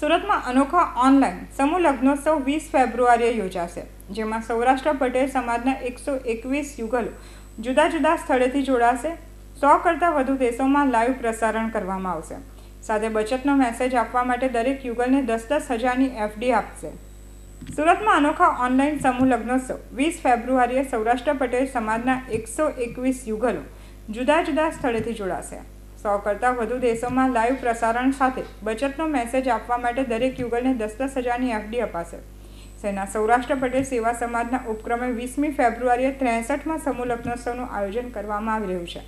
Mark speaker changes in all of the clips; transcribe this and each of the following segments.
Speaker 1: સુરતમાં અનોખા ઓનલાઈન સમૂહ લગ્નોત્સવ વીસ ફેબ્રુઆરીએ યોજાશે જેમાં સૌરાષ્ટ્ર પટેલ સમાજના એકસો એકવીસ યુગલો જુદા જુદા સ્થળેથી જોડાશે સો કરતાં વધુ દેશોમાં લાઈવ પ્રસારણ કરવામાં આવશે સાથે બચતનો મેસેજ આપવા માટે દરેક યુગલને દસ દસ હજારની એફડી આપશે સુરતમાં અનોખા ઓનલાઈન સમૂહ લગ્નોત્સવ વીસ ફેબ્રુઆરીએ સૌરાષ્ટ્ર પટેલ સમાજના એકસો એકવીસ યુગલો જુદા જુદા સ્થળેથી જોડાશે સો કરતાં વધુ દેશોમાં લાઈવ પ્રસારણ સાથે બચતનો મેસેજ આપવા માટે દરેક યુગલને દસ દસ હજારની એફડી અપાશે સેના સૌરાષ્ટ્ર પટેલ સેવા સમાજના ઉપક્રમે વીસમી ફેબ્રુઆરીએ ત્રેસઠમાં સમૂહ લગ્નોત્સવનું આયોજન કરવામાં આવી રહ્યું છે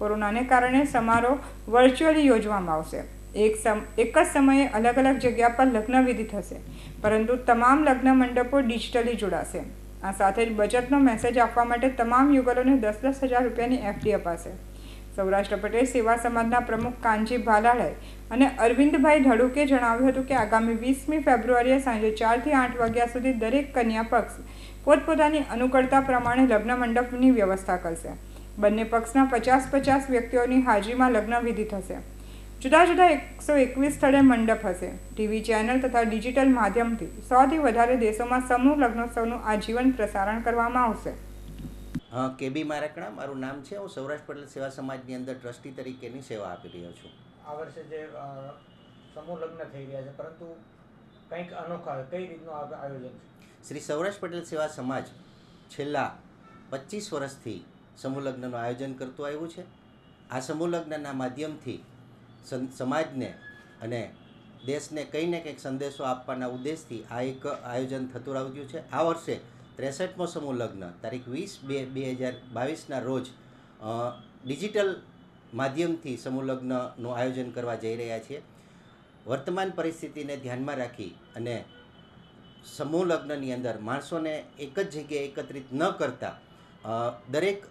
Speaker 1: કોરોનાને કારણે સમારોહ વર્ચ્યુઅલી યોજવામાં આવશે એક સમ એક જ સમયે અલગ અલગ જગ્યા પર લગ્નવિધિ થશે પરંતુ તમામ લગ્ન મંડપો ડિજિટલી જોડાશે આ સાથે જ બચતનો મેસેજ આપવા માટે તમામ યુગલોને દસ દસ હજાર રૂપિયાની એફડી અપાશે સૌરાષ્ટ્ર પટેલ સેવા સમાજના પ્રમુખ કાનજી ભાલાળાએ અને અરવિંદભાઈ ધડુકે જણાવ્યું હતું કે આગામી વીસમી ફેબ્રુઆરીએ સાંજે ચારથી આઠ વાગ્યા સુધી દરેક કન્યા પક્ષ પોતપોતાની અનુકૂળતા પ્રમાણે લગ્ન મંડપની વ્યવસ્થા કરશે બંને પક્ષના પચાસ પચાસ વ્યક્તિઓની હાજરીમાં લગ્ન વિધિ થશે જુદા જુદા એકસો એકવીસ સ્થળે મંડપ હશે ટીવી ચેનલ તથા ડિજિટલ માધ્યમથી સોથી વધારે દેશોમાં સમૂહ લગ્નોત્સવનું આજીવન પ્રસારણ કરવામાં આવશે
Speaker 2: હા કેબી મારકણા મારું નામ છે હું સૌરાષ્ટ્ર પટેલ સેવા સમાજની અંદર ટ્રસ્ટી તરીકેની સેવા આપી રહ્યો છું
Speaker 1: આ વર્ષે જે સમૂહ લગ્ન થઈ રહ્યા છે પરંતુ કંઈક અનોખા કઈ રીતનું આયોજન
Speaker 2: છે શ્રી સૌરાષ્ટ્ર પટેલ સેવા સમાજ છેલ્લા પચીસ વર્ષથી સમૂહ લગ્નનું આયોજન કરતું આવ્યું છે આ સમૂહ લગ્નના માધ્યમથી સમાજને અને દેશને કંઈ ને કંઈક સંદેશો આપવાના ઉદ્દેશથી આ એક આયોજન થતું રહ્યું છે આ વર્ષે ત્રેસઠમો સમૂહ લગ્ન તારીખ વીસ બે બે હજાર બાવીસના રોજ ડિજિટલ માધ્યમથી સમૂહ લગ્નનું આયોજન કરવા જઈ રહ્યા છીએ વર્તમાન પરિસ્થિતિને ધ્યાનમાં રાખી અને સમૂહ લગ્નની અંદર માણસોને એક જ જગ્યાએ એકત્રિત ન કરતા દરેક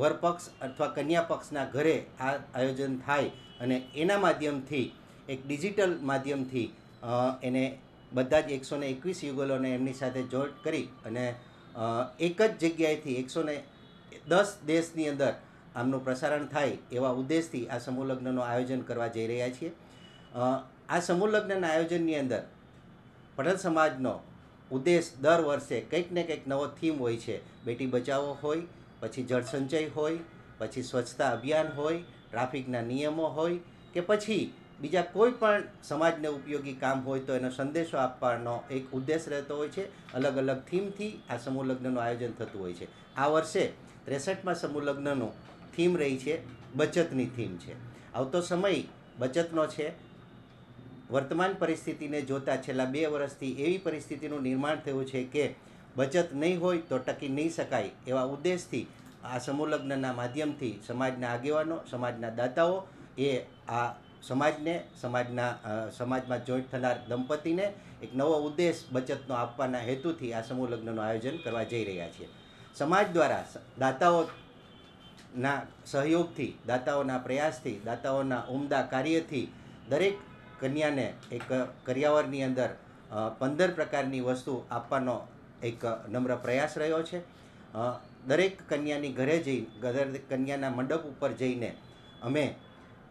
Speaker 2: વરપક્ષ અથવા કન્યા પક્ષના ઘરે આ આયોજન થાય અને એના માધ્યમથી એક ડિજિટલ માધ્યમથી એને બધા જ એકસો ને એકવીસ યુગલોને એમની સાથે જોડ કરી અને એક જ જગ્યાએથી એકસો ને દસ દેશની અંદર આમનું પ્રસારણ થાય એવા ઉદ્દેશથી આ સમૂહ લગ્નનું આયોજન કરવા જઈ રહ્યા છીએ આ સમૂહ લગ્નના આયોજનની અંદર પટેલ સમાજનો ઉદ્દેશ દર વર્ષે કંઈક ને કંઈક નવો થીમ હોય છે બેટી બચાવો હોય પછી જળ સંચય હોય પછી સ્વચ્છતા અભિયાન હોય ટ્રાફિકના નિયમો હોય કે પછી બીજા કોઈ પણ સમાજને ઉપયોગી કામ હોય તો એનો સંદેશો આપવાનો એક ઉદ્દેશ રહેતો હોય છે અલગ અલગ થીમથી આ સમૂહ લગ્નનું આયોજન થતું હોય છે આ વર્ષે ત્રેસઠમાં સમૂહ લગ્નનું થીમ રહી છે બચતની થીમ છે આવતો સમય બચતનો છે વર્તમાન પરિસ્થિતિને જોતા છેલ્લા બે વર્ષથી એવી પરિસ્થિતિનું નિર્માણ થયું છે કે બચત નહીં હોય તો ટકી નહીં શકાય એવા ઉદ્દેશથી આ સમૂહ લગ્નના માધ્યમથી સમાજના આગેવાનો સમાજના દાતાઓ એ આ સમાજને સમાજના સમાજમાં જોઈન્ટ થનાર દંપતીને એક નવો ઉદ્દેશ બચતનો આપવાના હેતુથી આ સમૂહ લગ્નનું આયોજન કરવા જઈ રહ્યા છીએ સમાજ દ્વારા દાતાઓના સહયોગથી દાતાઓના પ્રયાસથી દાતાઓના ઉમદા કાર્યથી દરેક કન્યાને એક કર્યાવરની અંદર પંદર પ્રકારની વસ્તુ આપવાનો એક નમ્ર પ્રયાસ રહ્યો છે દરેક કન્યાની ઘરે જઈ દરેક કન્યાના મંડપ ઉપર જઈને અમે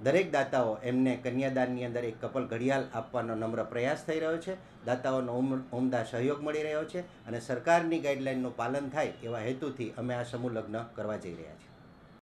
Speaker 2: દરેક દાતાઓ એમને કન્યાદાનની અંદર એક કપલ ઘડિયાળ આપવાનો નમ્ર પ્રયાસ થઈ રહ્યો છે દાતાઓનો ઉમદા સહયોગ મળી રહ્યો છે અને સરકારની ગાઈડલાઇનનું પાલન થાય એવા હેતુથી અમે આ સમૂહ લગ્ન કરવા જઈ રહ્યા છીએ